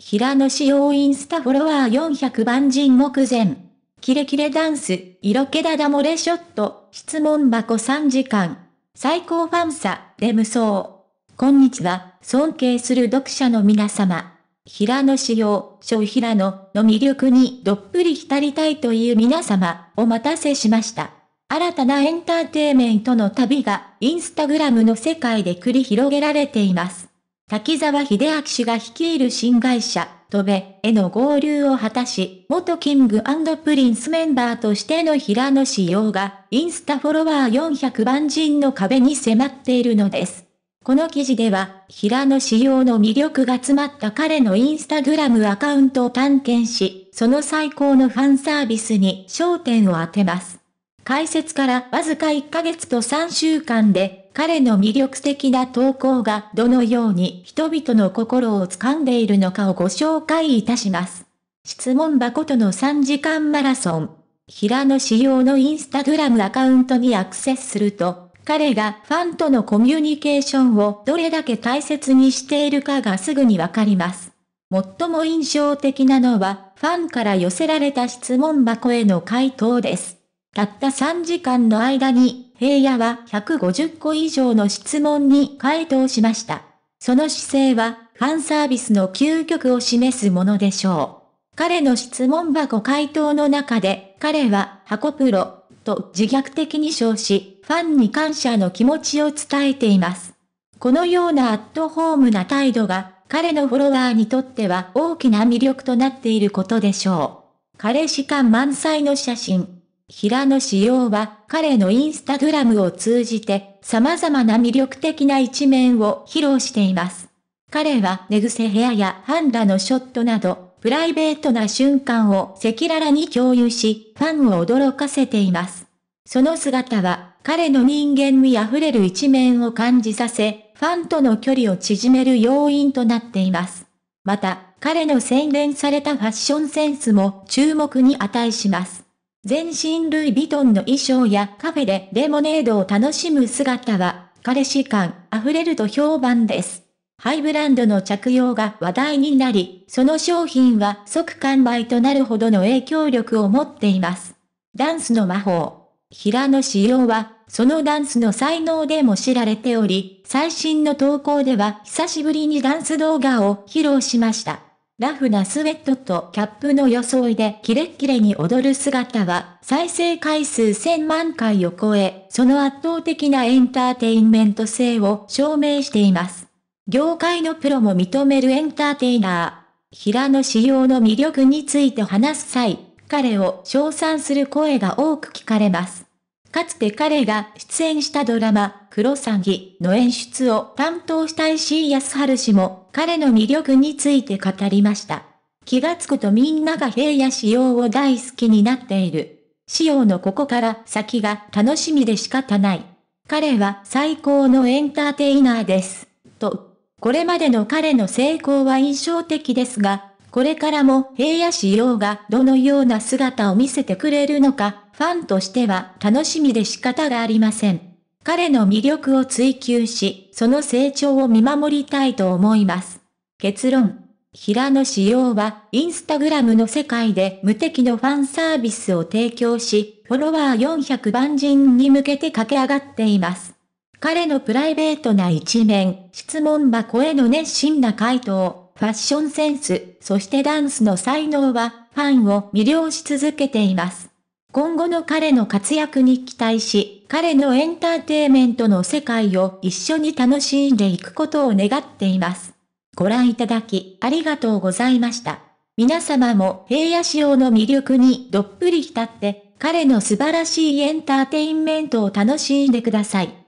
平野紫耀インスタフォロワー400万人目前。キレキレダンス、色気だだ漏れショット、質問箱3時間。最高ファンサ、レムソー。こんにちは、尊敬する読者の皆様。平野紫耀、小平野の魅力にどっぷり浸りたいという皆様、お待たせしました。新たなエンターテイメントの旅が、インスタグラムの世界で繰り広げられています。滝沢秀明氏が率いる新会社、トベへの合流を果たし、元キングプリンスメンバーとしての平野志用が、インスタフォロワー400万人の壁に迫っているのです。この記事では、平野志用の魅力が詰まった彼のインスタグラムアカウントを探検し、その最高のファンサービスに焦点を当てます。解説からわずか1ヶ月と3週間で、彼の魅力的な投稿がどのように人々の心を掴んでいるのかをご紹介いたします。質問箱との3時間マラソン。平野仕様のインスタグラムアカウントにアクセスすると、彼がファンとのコミュニケーションをどれだけ大切にしているかがすぐにわかります。最も印象的なのは、ファンから寄せられた質問箱への回答です。たった3時間の間に平野は150個以上の質問に回答しました。その姿勢は、ファンサービスの究極を示すものでしょう。彼の質問箱回答の中で、彼は、箱プロ、と自虐的に称し、ファンに感謝の気持ちを伝えています。このようなアットホームな態度が、彼のフォロワーにとっては大きな魅力となっていることでしょう。彼氏感満載の写真。平野紫耀は彼のインスタグラムを通じて様々な魅力的な一面を披露しています。彼は寝癖部屋やハンダのショットなど、プライベートな瞬間を赤裸々に共有し、ファンを驚かせています。その姿は彼の人間味溢れる一面を感じさせ、ファンとの距離を縮める要因となっています。また、彼の洗練されたファッションセンスも注目に値します。全身ルイ・ヴィトンの衣装やカフェでレモネードを楽しむ姿は、彼氏感溢れると評判です。ハイブランドの着用が話題になり、その商品は即完売となるほどの影響力を持っています。ダンスの魔法。平野紫耀は、そのダンスの才能でも知られており、最新の投稿では久しぶりにダンス動画を披露しました。ラフなスウェットとキャップの装いでキレッキレに踊る姿は、再生回数1000万回を超え、その圧倒的なエンターテインメント性を証明しています。業界のプロも認めるエンターテイナー。平野仕様の魅力について話す際、彼を称賛する声が多く聞かれます。かつて彼が出演したドラマ、黒ロサギの演出を担当した石井康春氏も彼の魅力について語りました。気がつくとみんなが平野仕様を大好きになっている。仕様のここから先が楽しみで仕方ない。彼は最高のエンターテイナーです。と、これまでの彼の成功は印象的ですが、これからも平野仕様がどのような姿を見せてくれるのか、ファンとしては楽しみで仕方がありません。彼の魅力を追求し、その成長を見守りたいと思います。結論。平野紫耀は、インスタグラムの世界で無敵のファンサービスを提供し、フォロワー400万人に向けて駆け上がっています。彼のプライベートな一面、質問箱への熱心な回答、ファッションセンス、そしてダンスの才能は、ファンを魅了し続けています。今後の彼の活躍に期待し、彼のエンターテイメントの世界を一緒に楽しんでいくことを願っています。ご覧いただきありがとうございました。皆様も平野仕様の魅力にどっぷり浸って、彼の素晴らしいエンターテインメントを楽しんでください。